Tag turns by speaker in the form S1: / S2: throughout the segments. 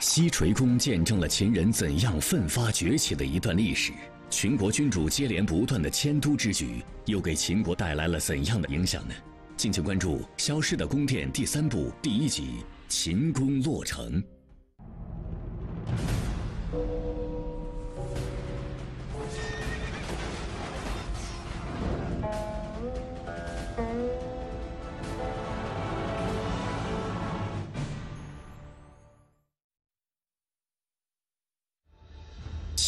S1: 西垂宫见证了秦人怎样奋发崛起的一段历史。秦国君主接连不断的迁都之举，又给秦国带来了怎样的影响呢？敬请关注《消失的宫殿》第三部第一集《秦宫落成》。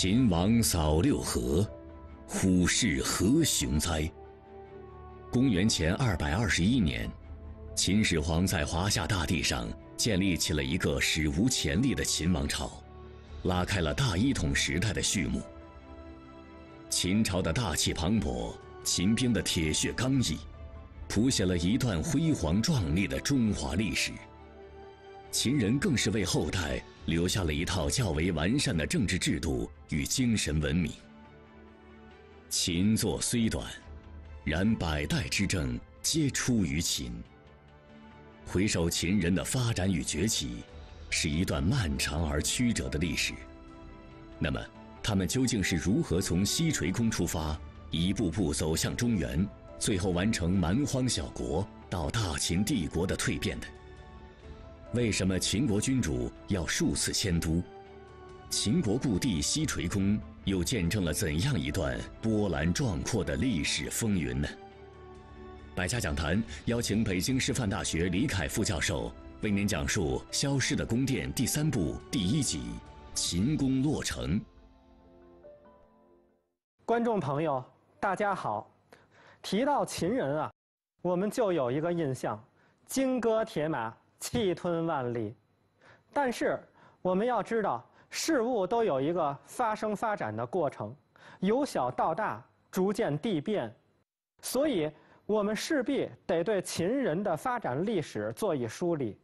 S1: 秦王扫六合，虎视何雄哉？公元前二百二十一年，秦始皇在华夏大地上建立起了一个史无前例的秦王朝，拉开了大一统时代的序幕。秦朝的大气磅礴，秦兵的铁血刚毅，谱写了一段辉煌壮丽的中华历史。秦人更是为后代留下了一套较为完善的政治制度与精神文明。秦作虽短，然百代之政皆出于秦。回首秦人的发展与崛起，是一段漫长而曲折的历史。那么，他们究竟是如何从西垂空出发，一步步走向中原，最后完成蛮荒小国到大秦帝国的蜕变的？为什么秦国君主要数次迁都？秦国故地西垂宫又见证了怎样一段波澜壮阔的历史风云呢？百家讲坛邀请北京师范大学李凯副教授为您讲述《消失的宫殿》第三部第一集《秦宫落成》。
S2: 观众朋友，大家好。提到秦人啊，我们就有一个印象：金戈铁马。气吞万里，但是我们要知道，事物都有一个发生发展的过程，由小到大，逐渐递变，所以我们势必得对秦人的发展历史做一梳理。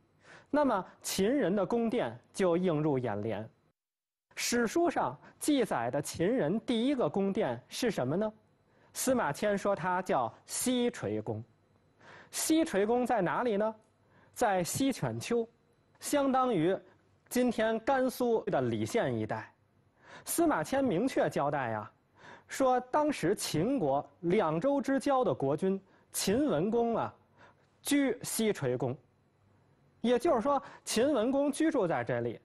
S2: 那么，秦人的宫殿就映入眼帘。史书上记载的秦人第一个宫殿是什么呢？司马迁说它叫西垂宫。西垂宫在哪里呢？在西犬丘，相当于今天甘肃的礼县一带。司马迁明确交代呀，说当时秦国两州之交的国君秦文公啊，居西垂宫。也就是说，秦文公居住在这里。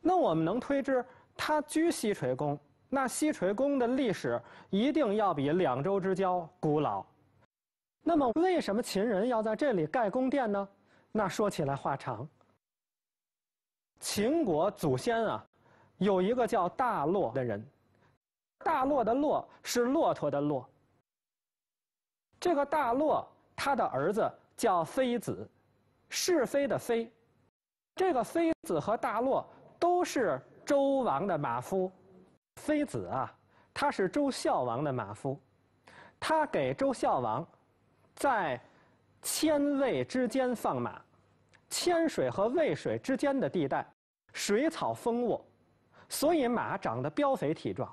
S2: 那我们能推知，他居西垂宫，那西垂宫的历史一定要比两州之交古老。那么，为什么秦人要在这里盖宫殿呢？那说起来话长。秦国祖先啊，有一个叫大骆的人，大骆的骆是骆驼的骆。这个大骆他的儿子叫非子，是非的非。这个非子和大骆都是周王的马夫。非子啊，他是周孝王的马夫，他给周孝王在。千渭之间放马，千水和渭水之间的地带，水草丰沃，所以马长得膘肥体壮。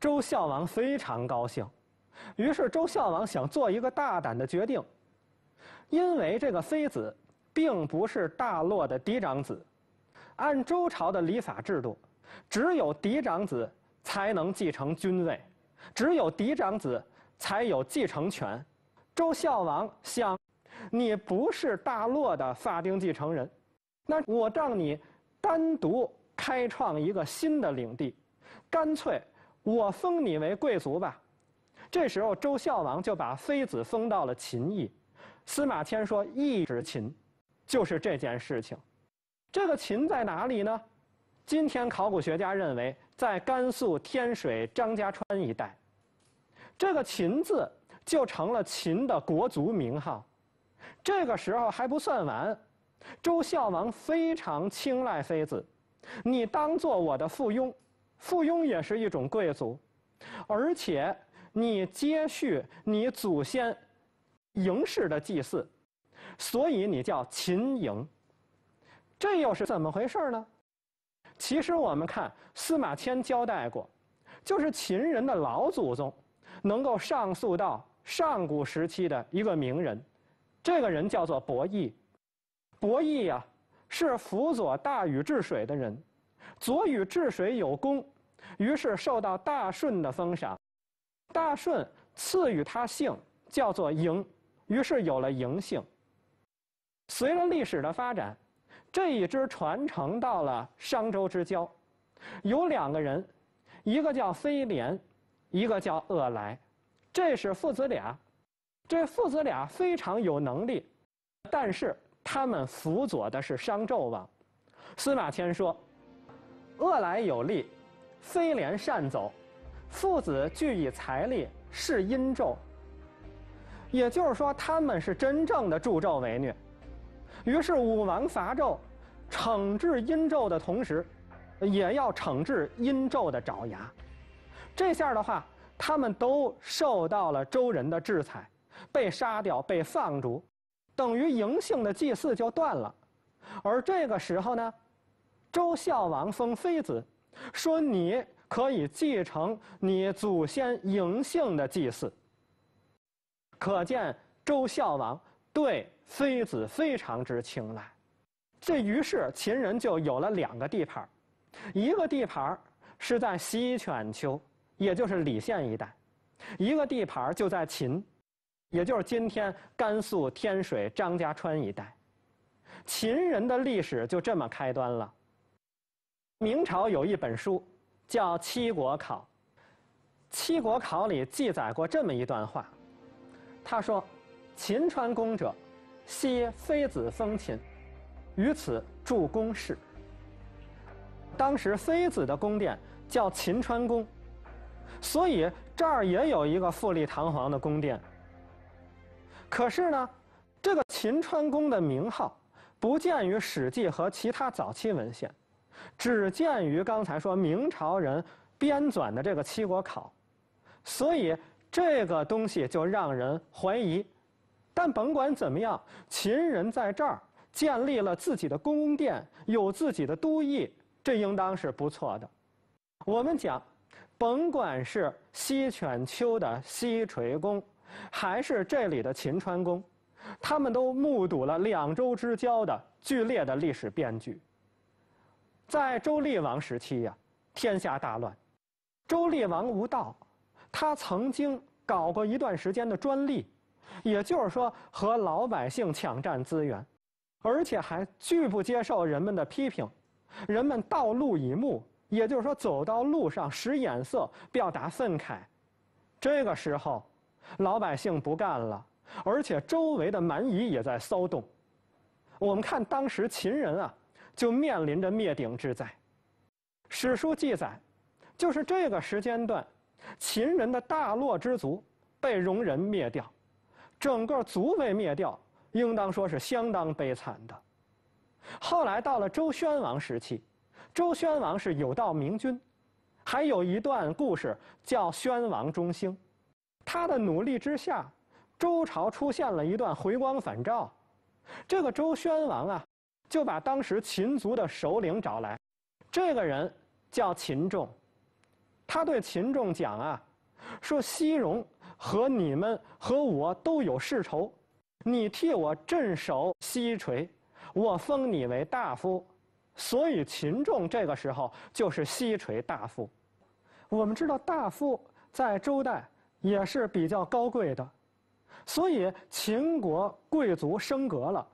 S2: 周孝王非常高兴，于是周孝王想做一个大胆的决定，因为这个妃子并不是大洛的嫡长子，按周朝的礼法制度，只有嫡长子才能继承君位，只有嫡长子才有继承权。周孝王想。你不是大洛的法定继承人，那我让你单独开创一个新的领地，干脆我封你为贵族吧。这时候周孝王就把妃子封到了秦邑。司马迁说“一指秦”，就是这件事情。这个秦在哪里呢？今天考古学家认为在甘肃天水张家川一带。这个“秦”字就成了秦的国族名号。这个时候还不算完，周孝王非常青睐妃子，你当做我的附庸，附庸也是一种贵族，而且你接续你祖先嬴氏的祭祀，所以你叫秦嬴，这又是怎么回事呢？其实我们看司马迁交代过，就是秦人的老祖宗，能够上溯到上古时期的一个名人。这个人叫做伯益，伯益呀，是辅佐大禹治水的人，佐禹治水有功，于是受到大舜的封赏，大舜赐予他姓，叫做嬴，于是有了嬴姓。随着历史的发展，这一支传承到了商周之交，有两个人，一个叫飞廉，一个叫恶来，这是父子俩。这父子俩非常有能力，但是他们辅佐的是商纣王。司马迁说：“恶来有力，飞廉善走，父子俱以财力是殷纣。”也就是说，他们是真正的助纣为虐。于是武王伐纣，惩治殷纣的同时，也要惩治殷纣的爪牙。这下的话，他们都受到了周人的制裁。被杀掉，被放逐，等于嬴姓的祭祀就断了。而这个时候呢，周孝王封妃子，说你可以继承你祖先嬴姓的祭祀。可见周孝王对妃子非常之青睐。这于是秦人就有了两个地盘一个地盘是在西犬丘，也就是礼县一带，一个地盘就在秦。也就是今天甘肃天水张家川一带，秦人的历史就这么开端了。明朝有一本书叫《七国考》，《七国考》里记载过这么一段话，他说：“秦川宫者，昔妃子封秦，于此筑宫室。当时妃子的宫殿叫秦川宫，所以这儿也有一个富丽堂皇的宫殿。”可是呢，这个秦川宫的名号不见于《史记》和其他早期文献，只见于刚才说明朝人编纂的这个《七国考》，所以这个东西就让人怀疑。但甭管怎么样，秦人在这儿建立了自己的宫殿，有自己的都邑，这应当是不错的。我们讲，甭管是西犬丘的西垂宫。还是这里的秦川公，他们都目睹了两周之交的剧烈的历史变局。在周厉王时期呀，天下大乱，周厉王无道，他曾经搞过一段时间的专利，也就是说和老百姓抢占资源，而且还拒不接受人们的批评，人们道路以目，也就是说走到路上使眼色表达愤慨，这个时候。老百姓不干了，而且周围的蛮夷也在骚动。我们看当时秦人啊，就面临着灭顶之灾。史书记载，就是这个时间段，秦人的大洛之族被戎人灭掉，整个族被灭掉，应当说是相当悲惨的。后来到了周宣王时期，周宣王是有道明君，还有一段故事叫宣王中兴。他的努力之下，周朝出现了一段回光返照。这个周宣王啊，就把当时秦族的首领找来，这个人叫秦仲。他对秦仲讲啊，说西戎和你们和我都有世仇，你替我镇守西陲，我封你为大夫。所以秦仲这个时候就是西陲大夫。我们知道大夫在周代。也是比较高贵的，所以秦国贵族升格了，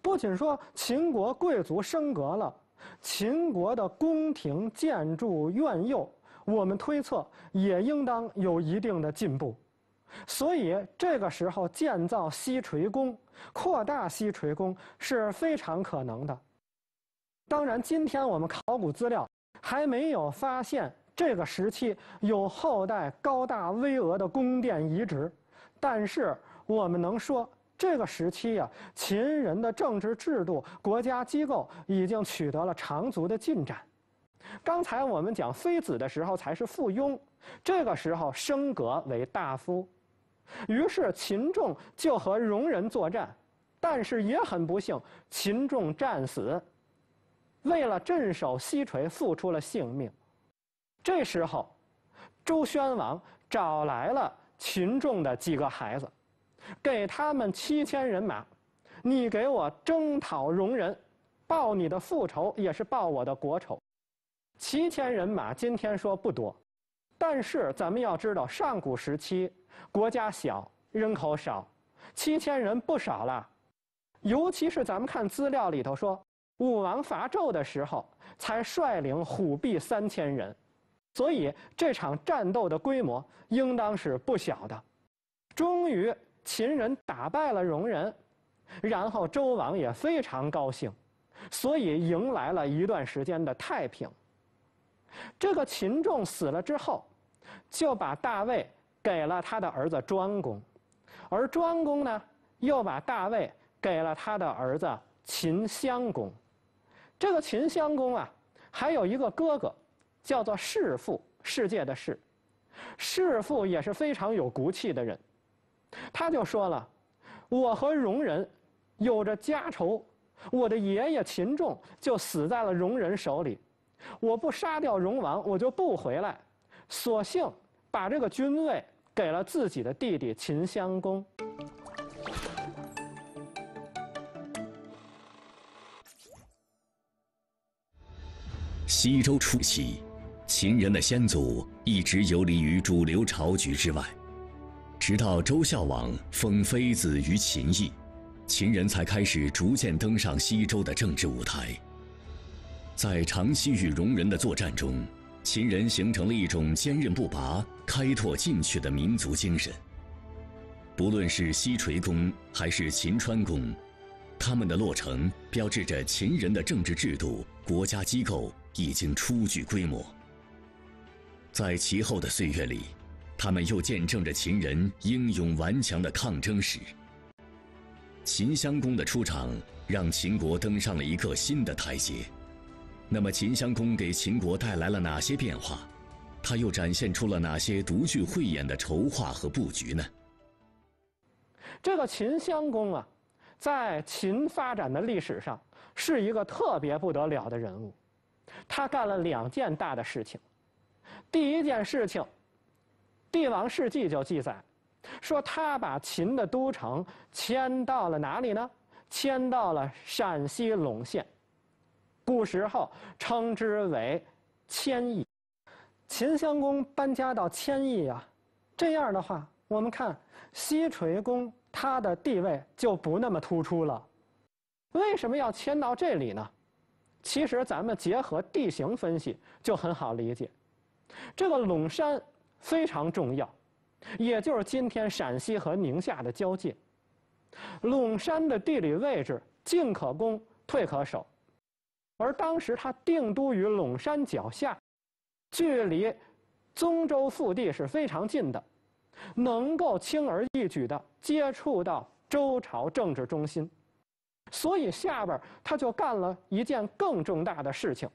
S2: 不仅说秦国贵族升格了，秦国的宫廷建筑院囿，我们推测也应当有一定的进步，所以这个时候建造西垂宫、扩大西垂宫是非常可能的。当然，今天我们考古资料还没有发现。这个时期有后代高大巍峨的宫殿遗址，但是我们能说这个时期呀，秦人的政治制度、国家机构已经取得了长足的进展。刚才我们讲妃子的时候，才是附庸，这个时候升格为大夫，于是秦仲就和戎人作战，但是也很不幸，秦仲战死，为了镇守西陲付出了性命。这时候，周宣王找来了秦仲的几个孩子，给他们七千人马，你给我征讨戎人，报你的父仇也是报我的国仇。七千人马今天说不多，但是咱们要知道，上古时期国家小，人口少，七千人不少了。尤其是咱们看资料里头说，武王伐纣的时候才率领虎贲三千人。所以这场战斗的规模应当是不小的。终于，秦人打败了戎人，然后周王也非常高兴，所以迎来了一段时间的太平。这个秦仲死了之后，就把大卫给了他的儿子庄公，而庄公呢，又把大卫给了他的儿子秦襄公。这个秦襄公啊，还有一个哥哥。叫做弑父，世界的弑，弑父也是非常有骨气的人。他就说了：“我和荣人有着家仇，我的爷爷秦仲就死在了荣人手里。我不杀掉荣王，我就不回来。索性把这个君位给了自己的弟弟秦襄公。”
S1: 西周初期。秦人的先祖一直游离于主流朝局之外，直到周孝王封妃子于秦邑，秦人才开始逐渐登上西周的政治舞台。在长期与戎人的作战中，秦人形成了一种坚韧不拔、开拓进取的民族精神。不论是西垂宫还是秦川宫，它们的落成标志着秦人的政治制度、国家机构已经初具规模。在其后的岁月里，他们又见证着秦人英勇顽强的抗争史。秦襄公的出场让秦国登上了一个新的台阶。那么，秦襄公给秦国带来了哪些变化？他又展现出了哪些独具慧眼的筹划和布局呢？
S2: 这个秦襄公啊，在秦发展的历史上是一个特别不得了的人物。他干了两件大的事情。第一件事情，《帝王世纪》就记载，说他把秦的都城迁到了哪里呢？迁到了陕西陇县，古时候称之为“迁邑”。秦襄公搬家到迁邑啊，这样的话，我们看西垂公他的地位就不那么突出了。为什么要迁到这里呢？其实咱们结合地形分析，就很好理解。这个陇山非常重要，也就是今天陕西和宁夏的交界。陇山的地理位置，进可攻，退可守，而当时他定都于陇山脚下，距离宗周腹地是非常近的，能够轻而易举地接触到周朝政治中心，所以下边他就干了一件更重大的事情，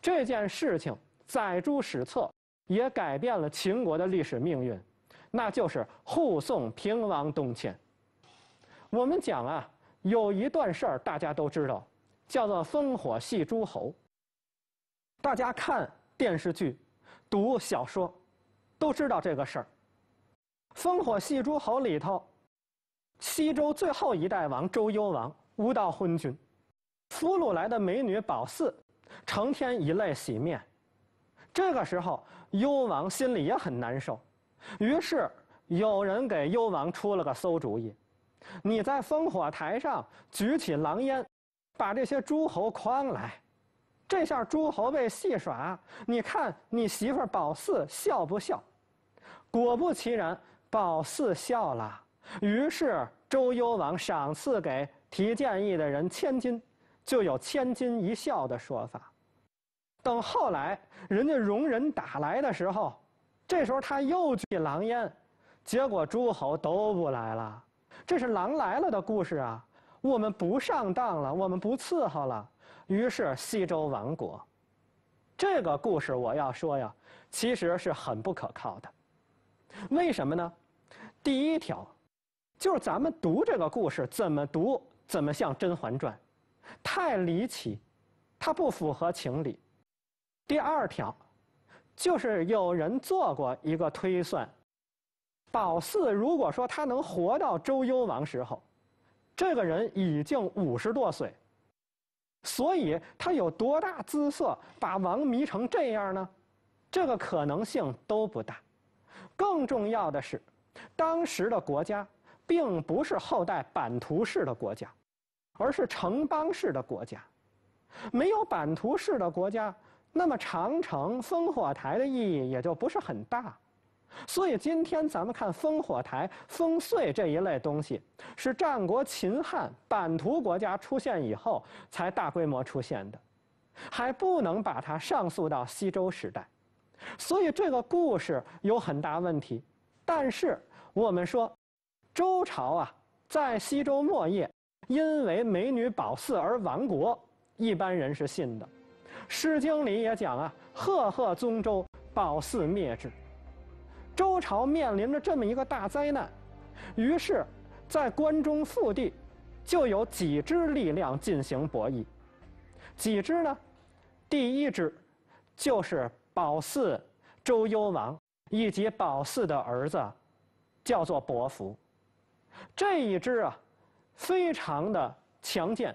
S2: 这件事情。载诸史册，也改变了秦国的历史命运，那就是护送平王东迁。我们讲啊，有一段事儿大家都知道，叫做《烽火戏诸侯》。大家看电视剧、读小说，都知道这个事儿。《烽火戏诸侯》里头，西周最后一代王周幽王无道昏君，俘虏来的美女褒姒，成天以泪洗面。这个时候，幽王心里也很难受，于是有人给幽王出了个馊主意：你在烽火台上举起狼烟，把这些诸侯诓来。这下诸侯被戏耍，你看你媳妇褒姒笑不笑？果不其然，褒姒笑了。于是周幽王赏赐给提建议的人千金，就有“千金一笑”的说法。等后来人家戎人打来的时候，这时候他又去狼烟，结果诸侯都不来了。这是狼来了的故事啊！我们不上当了，我们不伺候了。于是西周亡国。这个故事我要说呀，其实是很不可靠的。为什么呢？第一条，就是咱们读这个故事怎么读怎么像《甄嬛传》，太离奇，它不符合情理。第二条，就是有人做过一个推算，褒姒如果说他能活到周幽王时候，这个人已经五十多岁，所以他有多大姿色把王迷成这样呢？这个可能性都不大。更重要的是，当时的国家并不是后代版图式的国家，而是城邦式的国家，没有版图式的国家。那么长城烽火台的意义也就不是很大，所以今天咱们看烽火台、烽燧这一类东西，是战国秦汉版图国家出现以后才大规模出现的，还不能把它上溯到西周时代，所以这个故事有很大问题。但是我们说，周朝啊，在西周末叶因为美女褒姒而亡国，一般人是信的。《诗经》里也讲啊，赫赫宗周，保姒灭之。周朝面临着这么一个大灾难，于是，在关中腹地，就有几支力量进行博弈。几支呢？第一支，就是保姒周幽王，以及保姒的儿子，叫做伯服。这一支啊，非常的强健。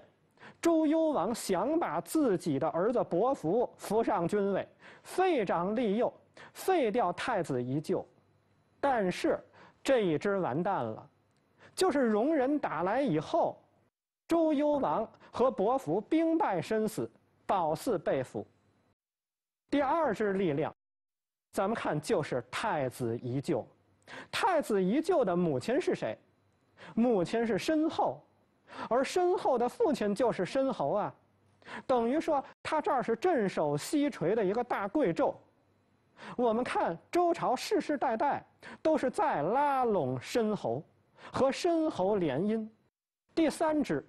S2: 周幽王想把自己的儿子伯服扶上君位，废长立幼，废掉太子宜臼。但是这一支完蛋了，就是戎人打来以后，周幽王和伯服兵败身死，褒姒被俘。第二支力量，咱们看就是太子宜臼，太子宜臼的母亲是谁？母亲是申后。而身后的父亲就是申侯啊，等于说他这儿是镇守西垂的一个大贵胄。我们看周朝世世代代都是在拉拢申侯，和申侯联姻。第三支，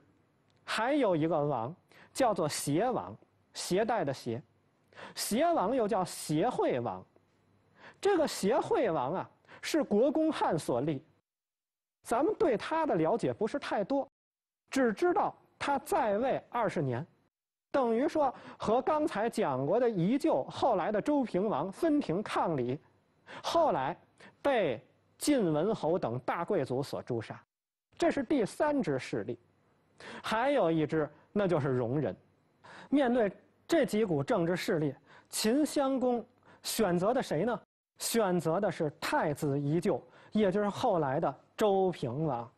S2: 还有一个王叫做邪王，携带的携，邪王又叫邪惠王。这个邪惠王啊，是国公汉所立。咱们对他的了解不是太多。只知道他在位二十年，等于说和刚才讲过的宜臼，后来的周平王分庭抗礼，后来被晋文侯等大贵族所诛杀，这是第三支势力。还有一支，那就是戎人。面对这几股政治势力，秦襄公选择的谁呢？选择的是太子宜臼，也就是后来的周平王。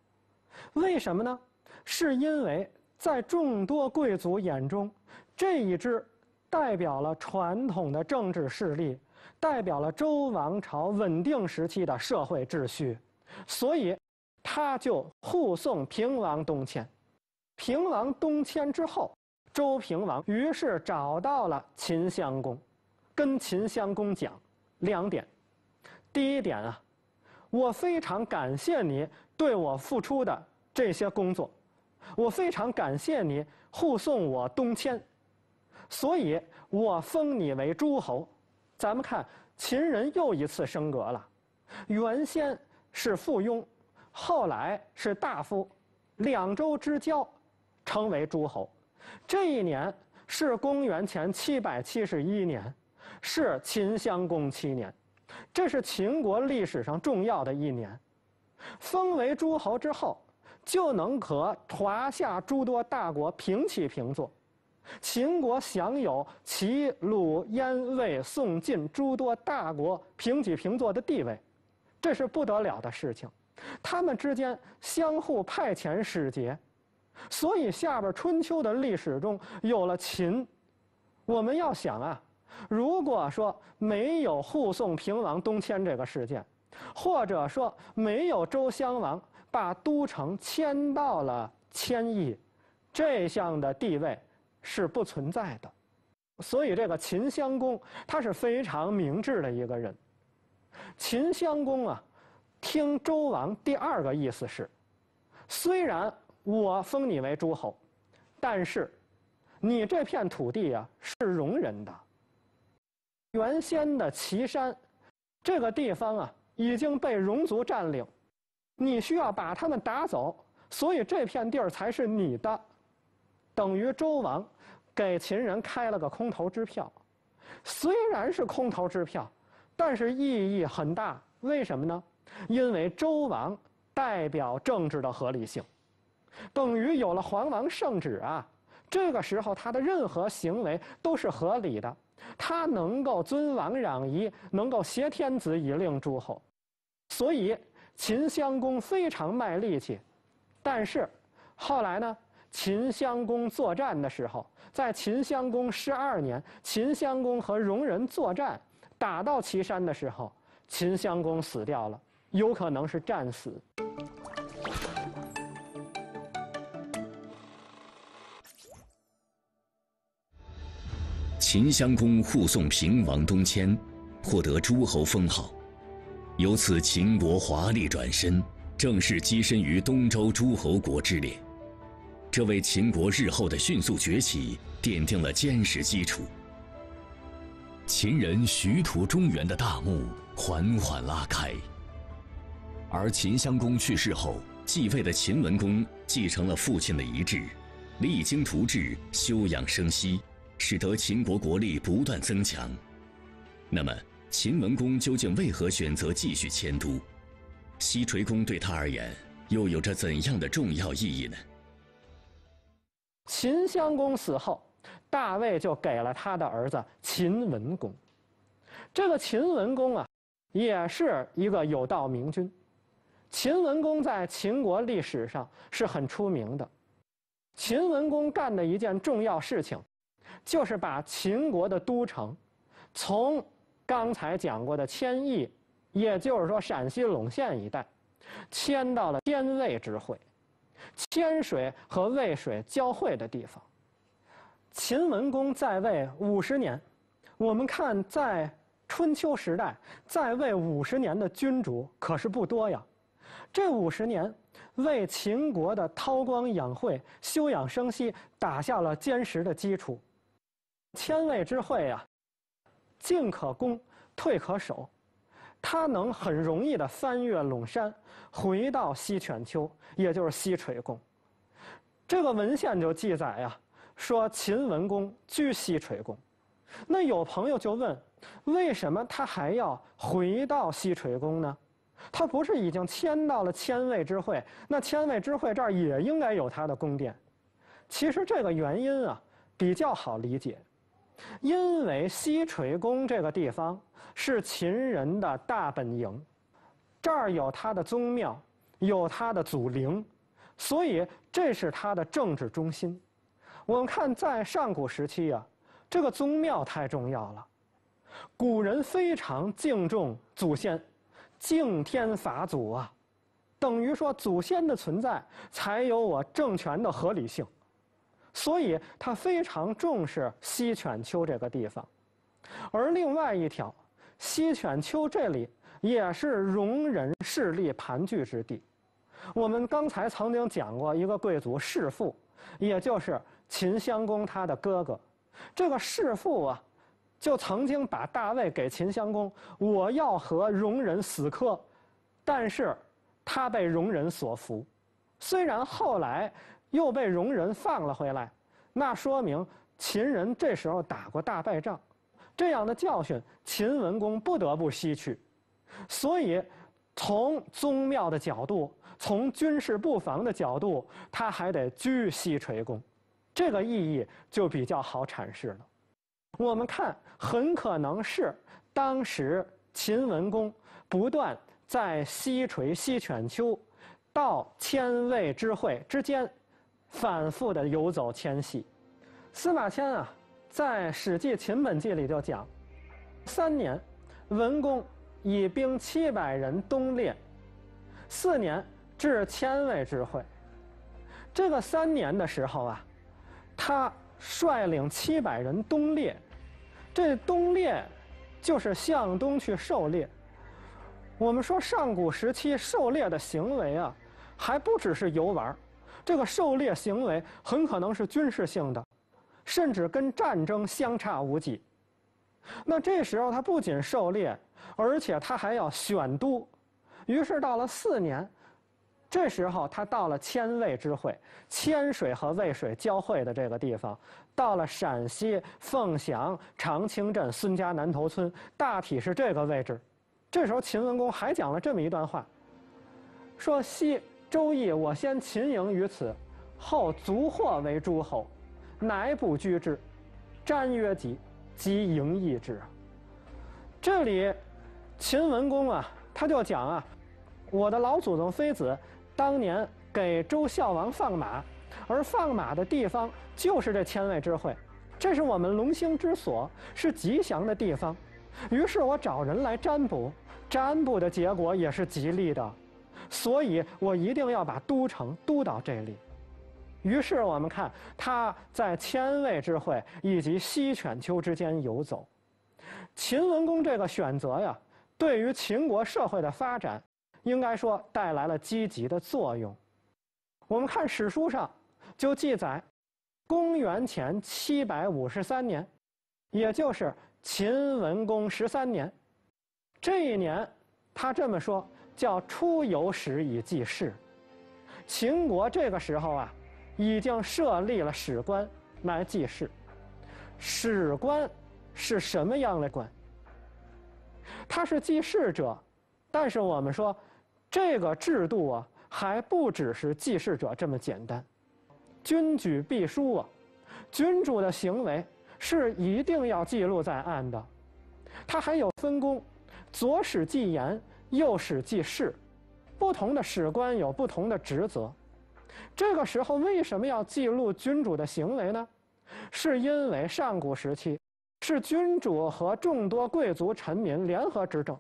S2: 为什么呢？是因为在众多贵族眼中，这一支代表了传统的政治势力，代表了周王朝稳定时期的社会秩序，所以他就护送平王东迁。平王东迁之后，周平王于是找到了秦襄公，跟秦襄公讲两点：第一点啊，我非常感谢你对我付出的这些工作。我非常感谢你护送我东迁，所以我封你为诸侯。咱们看，秦人又一次升格了，原先是附庸，后来是大夫，两州之交，成为诸侯。这一年是公元前七百七十一年，是秦襄公七年，这是秦国历史上重要的一年。封为诸侯之后。就能和华夏诸多大国平起平坐，秦国享有齐、鲁、燕、魏、宋、晋诸多大国平起平坐的地位，这是不得了的事情。他们之间相互派遣使节，所以下边春秋的历史中有了秦。我们要想啊，如果说没有护送平王东迁这个事件，或者说没有周襄王。把都城迁到了千邑，这项的地位是不存在的。所以，这个秦襄公他是非常明智的一个人。秦襄公啊，听周王第二个意思是：虽然我封你为诸侯，但是你这片土地啊是容人的。原先的岐山这个地方啊已经被戎族占领。你需要把他们打走，所以这片地儿才是你的。等于周王给秦人开了个空头支票，虽然是空头支票，但是意义很大。为什么呢？因为周王代表政治的合理性，等于有了皇王圣旨啊。这个时候，他的任何行为都是合理的，他能够尊王攘夷，能够挟天子以令诸侯，所以。秦襄公非常卖力气，但是后来呢？秦襄公作战的时候，在秦襄公十二年，秦襄公和戎人作战，打到岐山的时候，秦襄公死掉了，有可能是战死。
S1: 秦襄公护送平王东迁，获得诸侯封号。由此，秦国华丽转身，正式跻身于东周诸侯国之列，这为秦国日后的迅速崛起奠定了坚实基础。秦人徐图中原的大幕缓缓拉开。而秦襄公去世后，继位的秦文公继承了父亲的遗志，励精图治，休养生息，使得秦国国力不断增强。那么，秦文公究竟为何选择继续迁都？西垂宫对他而言又有着怎样的重要意义呢？
S2: 秦襄公死后，大卫就给了他的儿子秦文公。这个秦文公啊，也是一个有道明君。秦文公在秦国历史上是很出名的。秦文公干的一件重要事情，就是把秦国的都城从。刚才讲过的迁邑，也就是说陕西陇县一带，迁到了天渭之会，千水和渭水交汇的地方。秦文公在位五十年，我们看在春秋时代在位五十年的君主可是不多呀。这五十年为秦国的韬光养晦、休养生息打下了坚实的基础。千位之会呀。进可攻，退可守，他能很容易的翻越陇山，回到西犬丘，也就是西垂宫。这个文献就记载呀，说秦文公居西垂宫。那有朋友就问，为什么他还要回到西垂宫呢？他不是已经迁到了千位之会？那千位之会这儿也应该有他的宫殿。其实这个原因啊，比较好理解。因为西垂宫这个地方是秦人的大本营，这儿有他的宗庙，有他的祖陵，所以这是他的政治中心。我们看，在上古时期啊，这个宗庙太重要了，古人非常敬重祖先，敬天法祖啊，等于说祖先的存在才有我政权的合理性。所以他非常重视西犬丘这个地方，而另外一条，西犬丘这里也是戎人势力盘踞之地。我们刚才曾经讲过一个贵族世父，也就是秦襄公他的哥哥，这个世父啊，就曾经把大位给秦襄公，我要和戎人死磕，但是他被戎人所俘，虽然后来。又被戎人放了回来，那说明秦人这时候打过大败仗，这样的教训秦文公不得不吸取，所以从宗庙的角度，从军事布防的角度，他还得居西垂宫，这个意义就比较好阐释了。我们看，很可能是当时秦文公不断在西垂、西犬丘到千位之会之间。反复的游走迁徙，司马迁啊，在《史记·秦本纪》里就讲，三年，文公以兵七百人东猎，四年至千位之会。这个三年的时候啊，他率领七百人东猎，这东猎就是向东去狩猎。我们说上古时期狩猎的行为啊，还不只是游玩儿。这个狩猎行为很可能是军事性的，甚至跟战争相差无几。那这时候他不仅狩猎，而且他还要选都。于是到了四年，这时候他到了千渭之会，千水和渭水交汇的这个地方，到了陕西凤翔长青镇孙家南头村，大体是这个位置。这时候秦文公还讲了这么一段话，说西。周易，我先秦营于此，后卒获为诸侯，乃卜居之，占曰吉，即营邑之。这里，秦文公啊，他就讲啊，我的老祖宗妃子当年给周孝王放马，而放马的地方就是这千位之会，这是我们龙兴之所，是吉祥的地方，于是我找人来占卜，占卜的结果也是吉利的。所以我一定要把都城都到这里。于是我们看他在千位之会以及西犬丘之间游走。秦文公这个选择呀，对于秦国社会的发展，应该说带来了积极的作用。我们看史书上就记载，公元前七百五十三年，也就是秦文公十三年，这一年他这么说。叫出有使以记事，秦国这个时候啊，已经设立了史官来记事。史官是什么样的官？他是记事者，但是我们说，这个制度啊，还不只是记事者这么简单。君举必书啊，君主的行为是一定要记录在案的。他还有分工，左史记言。又是记事，不同的史官有不同的职责。这个时候为什么要记录君主的行为呢？是因为上古时期是君主和众多贵族臣民联合执政，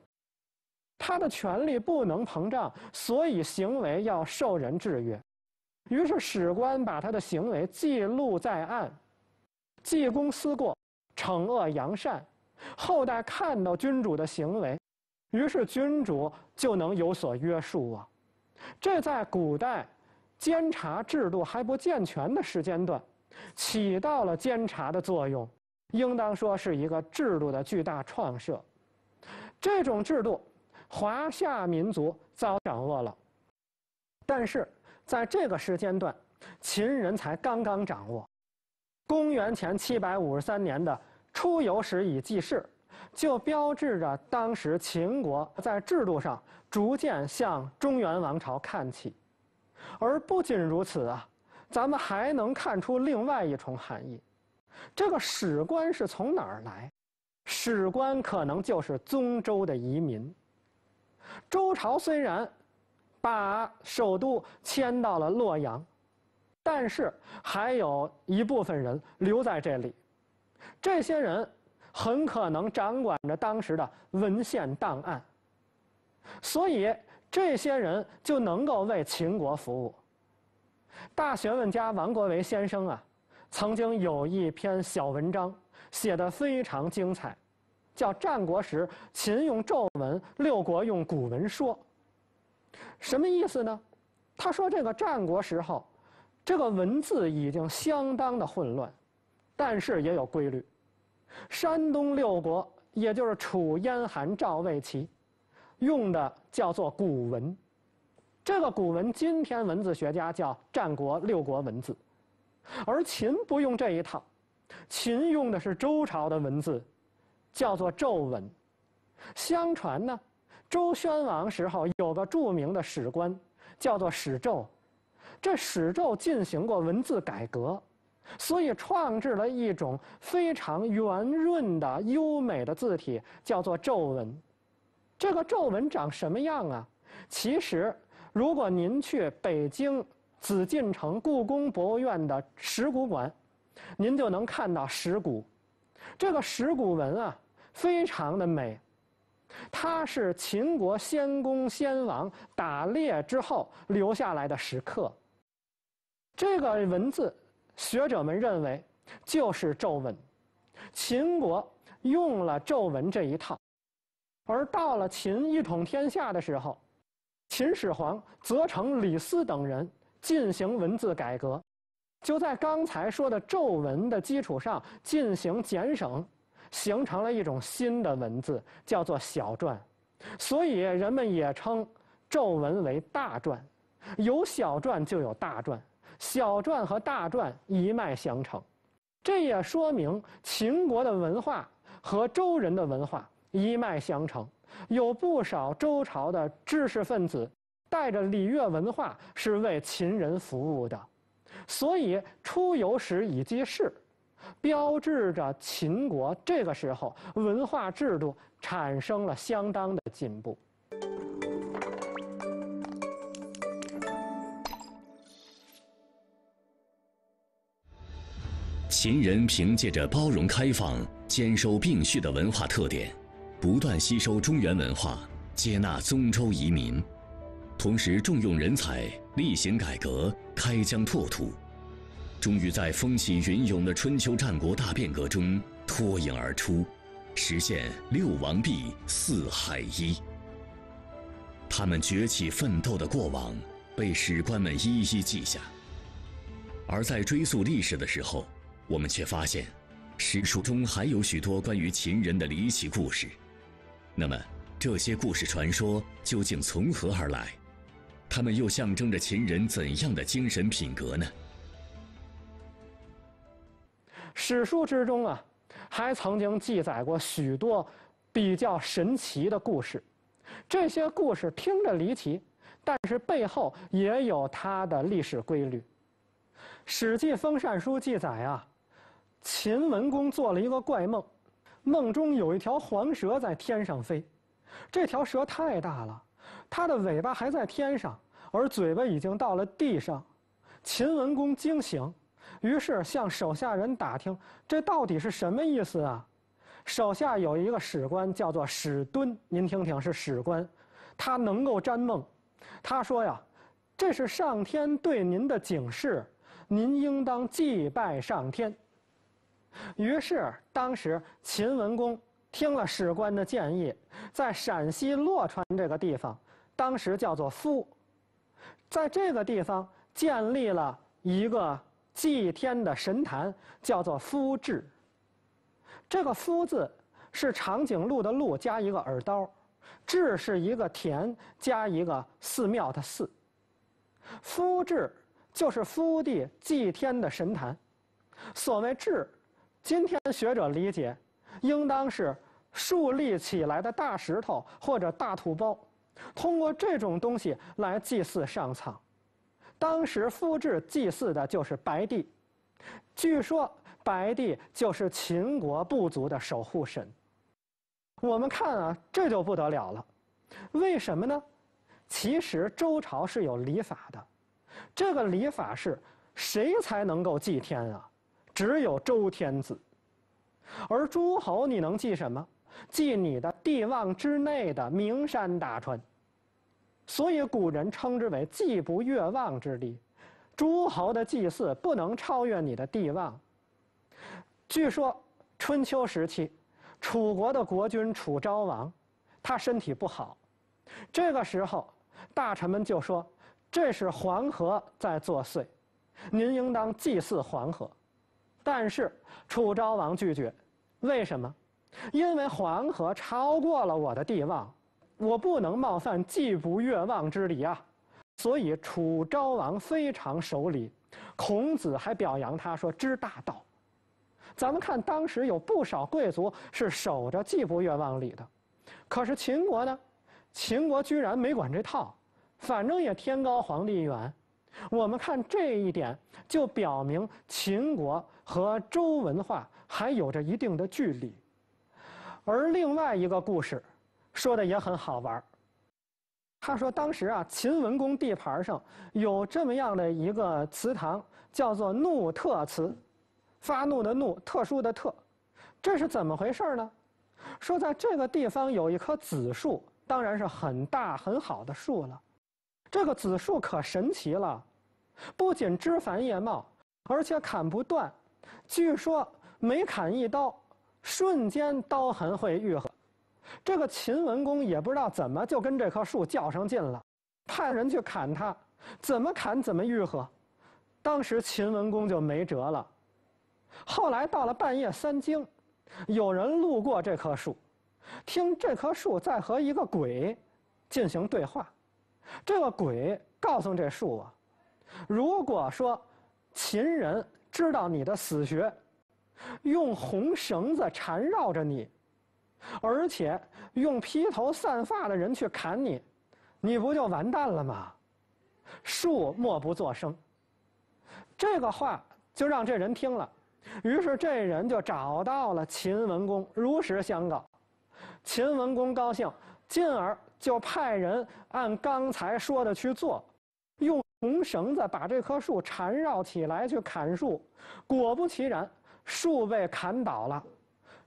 S2: 他的权力不能膨胀，所以行为要受人制约。于是史官把他的行为记录在案，记功思过，惩恶扬善，后代看到君主的行为。于是君主就能有所约束啊，这在古代监察制度还不健全的时间段，起到了监察的作用，应当说是一个制度的巨大创设。这种制度，华夏民族早掌握了，但是在这个时间段，秦人才刚刚掌握。公元前七百五十三年的出游时以记事。就标志着当时秦国在制度上逐渐向中原王朝看齐，而不仅如此啊，咱们还能看出另外一重含义：这个史官是从哪儿来？史官可能就是宗周的遗民。周朝虽然把首都迁到了洛阳，但是还有一部分人留在这里，这些人。很可能掌管着当时的文献档案，所以这些人就能够为秦国服务。大学问家王国维先生啊，曾经有一篇小文章，写得非常精彩，叫《战国时秦用籀文，六国用古文说》。什么意思呢？他说，这个战国时候，这个文字已经相当的混乱，但是也有规律。山东六国，也就是楚、燕、韩、赵、魏、齐，用的叫做古文。这个古文，今天文字学家叫战国六国文字。而秦不用这一套，秦用的是周朝的文字，叫做纣文。相传呢，周宣王时候有个著名的史官，叫做史籀。这史籀进行过文字改革。所以创制了一种非常圆润的、优美的字体，叫做皱纹。这个皱纹长什么样啊？其实，如果您去北京紫禁城故宫博物院的石鼓馆，您就能看到石鼓。这个石鼓文啊，非常的美。它是秦国先公先王打猎之后留下来的石刻。这个文字。学者们认为，就是皱纹。秦国用了皱纹这一套，而到了秦一统天下的时候，秦始皇责成李斯等人进行文字改革，就在刚才说的皱纹的基础上进行减省，形成了一种新的文字，叫做小篆。所以人们也称皱纹为大篆，有小篆就有大篆。小篆和大篆一脉相承，这也说明秦国的文化和周人的文化一脉相承，有不少周朝的知识分子带着礼乐文化是为秦人服务的，所以出游时以记事，标志着秦国这个时候文化制度产生了相当的进步。
S1: 秦人凭借着包容开放、兼收并蓄的文化特点，不断吸收中原文化，接纳宗周移民，同时重用人才，厉行改革，开疆拓土，终于在风起云涌的春秋战国大变革中脱颖而出，实现六王毕，四海一。他们崛起奋斗的过往，被史官们一一记下，而在追溯历史的时候。我们却发现，史书中还有许多关于秦人的离奇故事。那么，这些故事传说究竟从何而来？他们又象征着秦人怎样的精神品格呢？
S2: 史书之中啊，还曾经记载过许多比较神奇的故事。这些故事听着离奇，但是背后也有它的历史规律。《史记封禅书》记载啊。秦文公做了一个怪梦，梦中有一条黄蛇在天上飞，这条蛇太大了，它的尾巴还在天上，而嘴巴已经到了地上。秦文公惊醒，于是向手下人打听这到底是什么意思啊？手下有一个史官叫做史敦，您听听是史官，他能够占梦，他说呀，这是上天对您的警示，您应当祭拜上天。于是，当时秦文公听了史官的建议，在陕西洛川这个地方，当时叫做“夫”，在这个地方建立了一个祭天的神坛，叫做“夫畤”。这个“夫”字是长颈鹿的“鹿”加一个耳刀，“畤”是一个田加一个寺庙的“寺”。夫畤就是夫地祭天的神坛，所谓“畤”。今天的学者理解，应当是竖立起来的大石头或者大土包，通过这种东西来祭祀上苍。当时复制祭祀的就是白帝，据说白帝就是秦国部族的守护神。我们看啊，这就不得了了，为什么呢？其实周朝是有礼法的，这个礼法是谁才能够祭天啊？只有周天子，而诸侯你能祭什么？祭你的帝望之内的名山大川，所以古人称之为“祭不越望之地”。诸侯的祭祀不能超越你的帝望。据说春秋时期，楚国的国君楚昭王，他身体不好，这个时候大臣们就说：“这是黄河在作祟，您应当祭祀黄河。”但是，楚昭王拒绝，为什么？因为黄河超过了我的地望，我不能冒犯季不越望之礼啊。所以楚昭王非常守礼，孔子还表扬他说知大道。咱们看当时有不少贵族是守着季不越望礼的，可是秦国呢？秦国居然没管这套，反正也天高皇帝远。我们看这一点，就表明秦国。和周文化还有着一定的距离，而另外一个故事，说的也很好玩他说，当时啊，秦文公地盘上有这么样的一个祠堂，叫做怒特祠，发怒的怒，特殊的特，这是怎么回事呢？说在这个地方有一棵梓树，当然是很大很好的树了，这个梓树可神奇了，不仅枝繁叶茂，而且砍不断。据说每砍一刀，瞬间刀痕会愈合。这个秦文公也不知道怎么就跟这棵树较上劲了，派人去砍他，怎么砍怎么愈合。当时秦文公就没辙了。后来到了半夜三更，有人路过这棵树，听这棵树在和一个鬼进行对话。这个鬼告诉这树啊，如果说秦人。知道你的死穴，用红绳子缠绕着你，而且用披头散发的人去砍你，你不就完蛋了吗？树默不作声。这个话就让这人听了，于是这人就找到了秦文公，如实相告。秦文公高兴，进而就派人按刚才说的去做。用红绳子把这棵树缠绕起来去砍树，果不其然，树被砍倒了。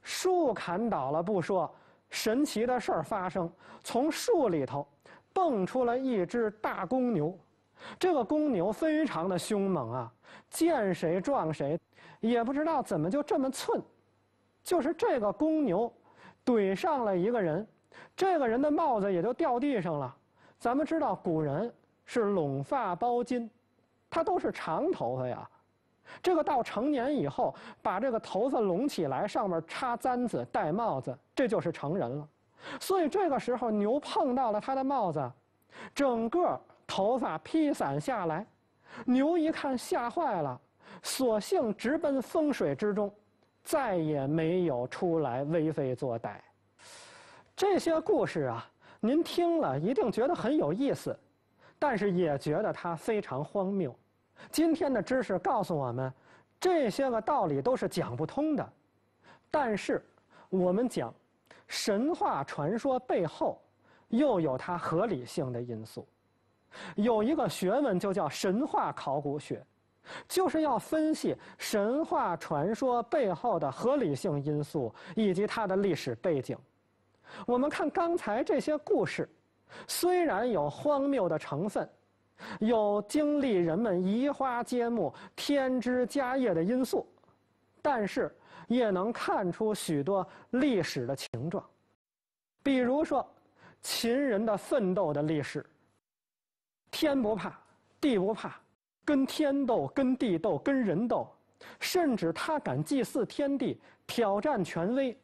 S2: 树砍倒了不说，神奇的事儿发生，从树里头蹦出了一只大公牛。这个公牛非常的凶猛啊，见谁撞谁，也不知道怎么就这么寸。就是这个公牛怼上了一个人，这个人的帽子也就掉地上了。咱们知道古人。是拢发包金，他都是长头发呀。这个到成年以后，把这个头发拢起来，上面插簪子，戴帽子，这就是成人了。所以这个时候牛碰到了他的帽子，整个头发披散下来，牛一看吓坏了，索性直奔风水之中，再也没有出来为非作歹。这些故事啊，您听了一定觉得很有意思。但是也觉得它非常荒谬。今天的知识告诉我们，这些个道理都是讲不通的。但是，我们讲，神话传说背后，又有它合理性的因素。有一个学问就叫神话考古学，就是要分析神话传说背后的合理性因素以及它的历史背景。我们看刚才这些故事。虽然有荒谬的成分，有经历人们移花接木添枝加叶的因素，但是也能看出许多历史的情状。比如说，秦人的奋斗的历史。天不怕，地不怕，跟天斗，跟地斗，跟人斗，甚至他敢祭祀天地，挑战权威。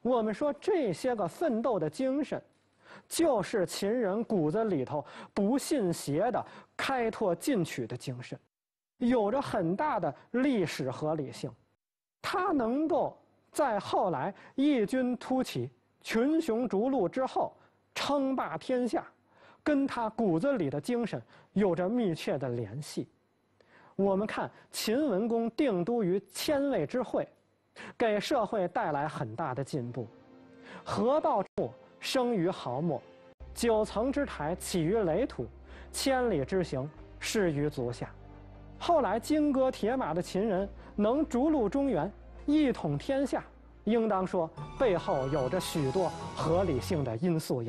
S2: 我们说这些个奋斗的精神。就是秦人骨子里头不信邪的开拓进取的精神，有着很大的历史合理性。他能够在后来异军突起、群雄逐鹿之后称霸天下，跟他骨子里的精神有着密切的联系。我们看秦文公定都于千位之会，给社会带来很大的进步，河道处。生于毫末，九层之台起于垒土，千里之行始于足下。后来金戈铁马的秦人能逐鹿中原，一统天下，应当说背后有着许多合理性的因素。